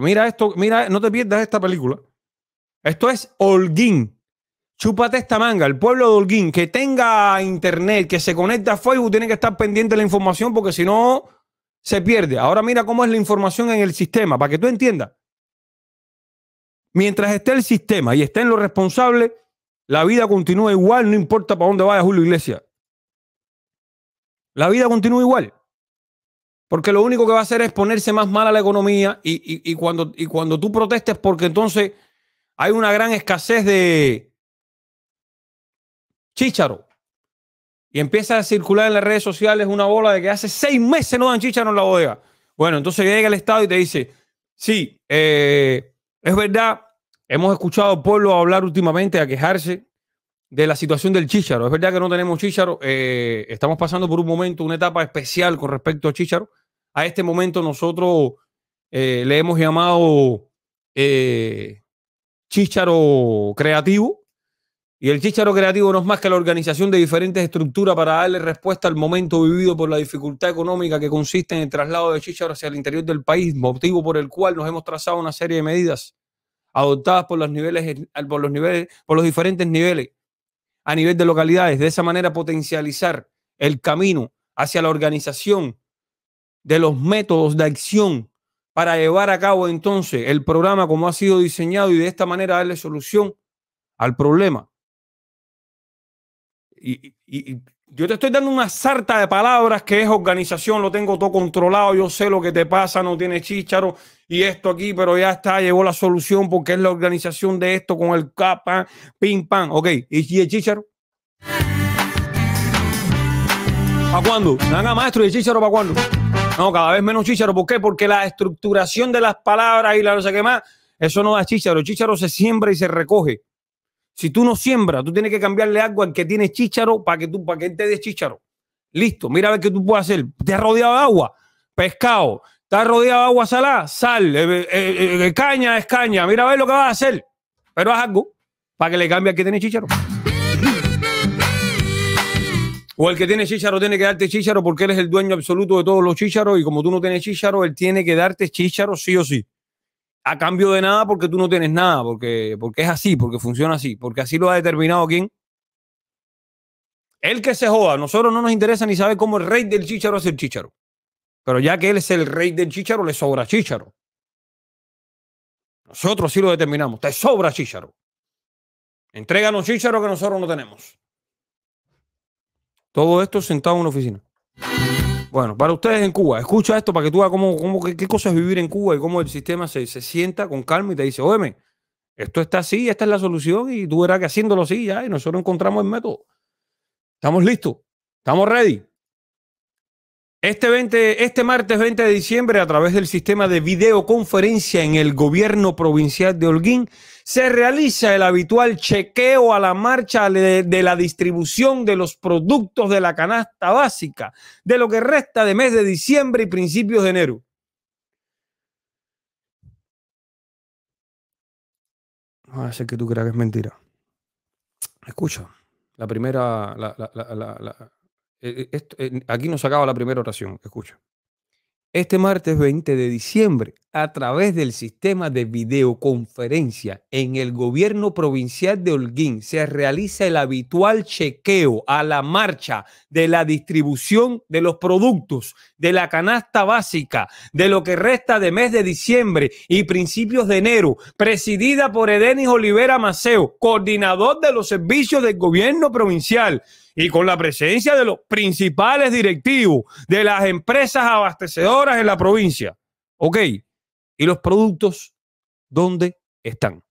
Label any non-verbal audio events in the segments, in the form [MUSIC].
Mira esto, mira, no te pierdas esta película. Esto es Holguín. Chúpate esta manga. El pueblo de Holguín, que tenga internet, que se conecte a Facebook, tiene que estar pendiente de la información porque si no, se pierde. Ahora mira cómo es la información en el sistema, para que tú entiendas. Mientras esté el sistema y esté en los responsables, la vida continúa igual, no importa para dónde vaya Julio Iglesias. La vida continúa igual. Porque lo único que va a hacer es ponerse más mal a la economía y, cuando, y cuando tú protestes, porque entonces hay una gran escasez de chícharo. Y empieza a circular en las redes sociales una bola de que hace seis meses no dan chícharo en la bodega. Bueno, entonces llega el Estado y te dice, sí, eh, es verdad, hemos escuchado al pueblo hablar últimamente, a quejarse de la situación del chícharo. Es verdad que no tenemos chícharo. Eh, estamos pasando por un momento, una etapa especial con respecto a chícharo a este momento nosotros eh, le hemos llamado chicharo eh, chícharo creativo. Y el chícharo creativo no es más que la organización de diferentes estructuras para darle respuesta al momento vivido por la dificultad económica que consiste en el traslado de chícharo hacia el interior del país, motivo por el cual nos hemos trazado una serie de medidas adoptadas por los niveles, por los diferentes niveles a nivel de localidades. De esa manera potencializar el camino hacia la organización de los métodos de acción para llevar a cabo entonces el programa como ha sido diseñado y de esta manera darle solución al problema. Y, yo te estoy dando una sarta de palabras que es organización, lo tengo todo controlado, yo sé lo que te pasa, no tiene chícharo y esto aquí, pero ya está, llegó la solución porque es la organización de esto con el capa, ping pam, ok, ¿y el chícharo? ¿Para cuándo? Nada, maestro, ¿y el chícharo para cuándo? No, cada vez menos chicharo. ¿Por qué? Porque la estructuración de las palabras y la no sé qué más, eso no da chicharo. Chicharo se siembra y se recoge. Si tú no siembras, tú tienes que cambiarle agua al que tiene chicharo para que tú, para que él te dé chícharo. Listo, mira a ver qué tú puedes hacer. Te has rodeado de agua, pescado. Te has rodeado de agua salada, sal. Eh, eh, eh, caña es caña. Mira a ver lo que vas a hacer. Pero haz algo para que le cambie al que tiene chícharo. O el que tiene chícharo tiene que darte chícharo porque él es el dueño absoluto de todos los chícharos y como tú no tienes chícharo, él tiene que darte chícharo sí o sí. A cambio de nada porque tú no tienes nada, porque, porque es así, porque funciona así, porque así lo ha determinado quién. El que se joda, nosotros no nos interesa ni saber cómo el rey del chícharo es el chícharo. Pero ya que él es el rey del chícharo, le sobra chícharo. Nosotros sí lo determinamos, te sobra chícharo. Entréganos chícharo que nosotros no tenemos. Todo esto sentado en una oficina. Bueno, para ustedes en Cuba, escucha esto para que tú veas cómo, qué, cosa es vivir en Cuba y cómo el sistema se, sienta con calma y te dice, óyeme, esto está así, esta es la solución y tú verás que haciéndolo así ya y nosotros encontramos el método. Estamos listos, estamos ready. Este, 20, este martes 20 de diciembre, a través del sistema de videoconferencia en el gobierno provincial de Holguín, se realiza el habitual chequeo a la marcha de, la distribución de los productos de la canasta básica de lo que resta de mes de diciembre y principios de enero. No sé que tú creas que es mentira. Escucha, la primera, la, la, la, eh, eh, eh, aquí nos acaba la primera oración, escucha. Este martes 20 de diciembre, a través del sistema de videoconferencia en el gobierno provincial de Holguín, se realiza el habitual chequeo a la marcha de la distribución de los productos de la canasta básica de lo que resta de mes de diciembre y principios de enero, presidida por Edenis Olivera Maceo, coordinador de los servicios del gobierno provincial y con la presencia de los principales directivos de las empresas abastecedoras en la provincia. ¿Ok? ¿Y los productos dónde están?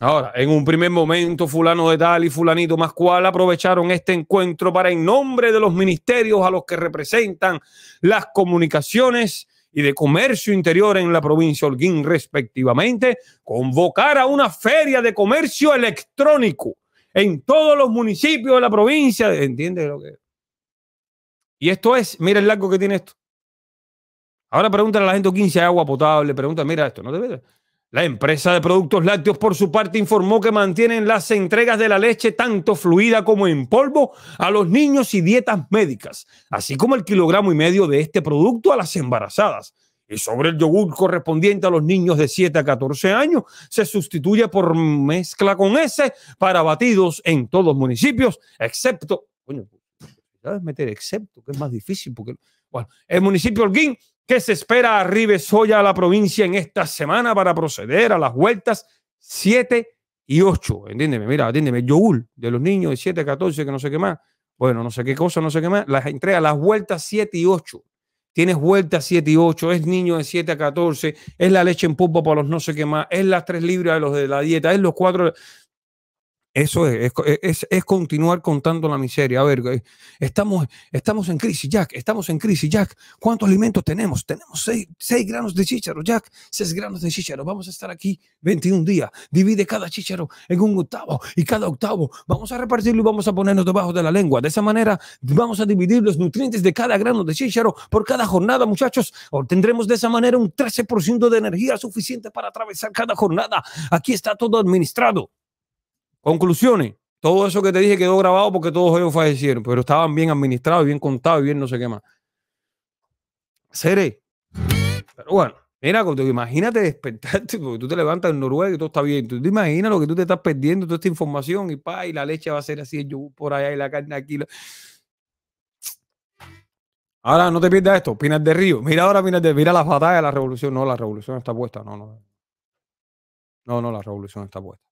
Ahora, en un primer momento, fulano de tal y fulanito más cual aprovecharon este encuentro para, en nombre de los ministerios a los que representan las comunicaciones, y de Comercio Interior en la provincia de Holguín, respectivamente, convocar a una feria de comercio electrónico en todos los municipios de la provincia. ¿Entiendes lo que es? Y esto es, mira el largo que tiene esto. Ahora pregúntale a la gente 15 agua potable, pregunta, mira esto, no te ves. La empresa de productos lácteos, por su parte, informó que mantienen las entregas de la leche, tanto fluida como en polvo, a los niños y dietas médicas, así como el kilogramo y medio de este producto a las embarazadas. Y sobre el yogur correspondiente a los niños de 7 a 14 años, se sustituye por mezcla con S para batidos en todos los municipios, excepto, coño, meter excepto, que es más difícil, porque, bueno, el municipio Holguín ¿Qué se espera a Ribesoya a la provincia en esta semana para proceder a las vueltas 7 y 8? Entiéndeme, mira, entiéndeme, yogur de los niños de 7 a 14, que no sé qué más. Bueno, no sé qué cosa, no sé qué más. Las entrega las vueltas 7 y 8. Tienes vueltas 7 y 8, es niño de 7 a 14, es la leche en pulpo para los no sé qué más, es las 3 libras de los de la dieta, es los 4. Cuatro... Eso es, es, continuar contando la miseria. A ver, eh, estamos, estamos en crisis, Jack, estamos en crisis, Jack. ¿Cuántos alimentos tenemos? Tenemos seis, seis granos de chícharo, Jack, seis granos de chícharo. Vamos a estar aquí 21 días. Divide cada chícharo en un octavo y cada octavo vamos a repartirlo y vamos a ponernos debajo de la lengua. De esa manera vamos a dividir los nutrientes de cada grano de chícharo por cada jornada, muchachos. Obtendremos de esa manera un 13% de energía suficiente para atravesar cada jornada. Aquí está todo administrado. Conclusiones. Todo eso que te dije quedó grabado porque todos ellos fallecieron, pero estaban bien administrados, bien contados y bien no sé qué más. Seré. Pero bueno, mira, imagínate despertarte, [LAUGHS] porque tú te levantas en Noruega y todo está bien. Tú te imaginas lo que tú te estás perdiendo, toda esta información y pa, y la leche va a ser así, el yogur por allá y la carne aquí. Ahora no te pierdas esto, Pinas de Río. Mira ahora Pinas de mira las batallas de la revolución. No, la revolución está puesta. No, no. No, no, la revolución está puesta.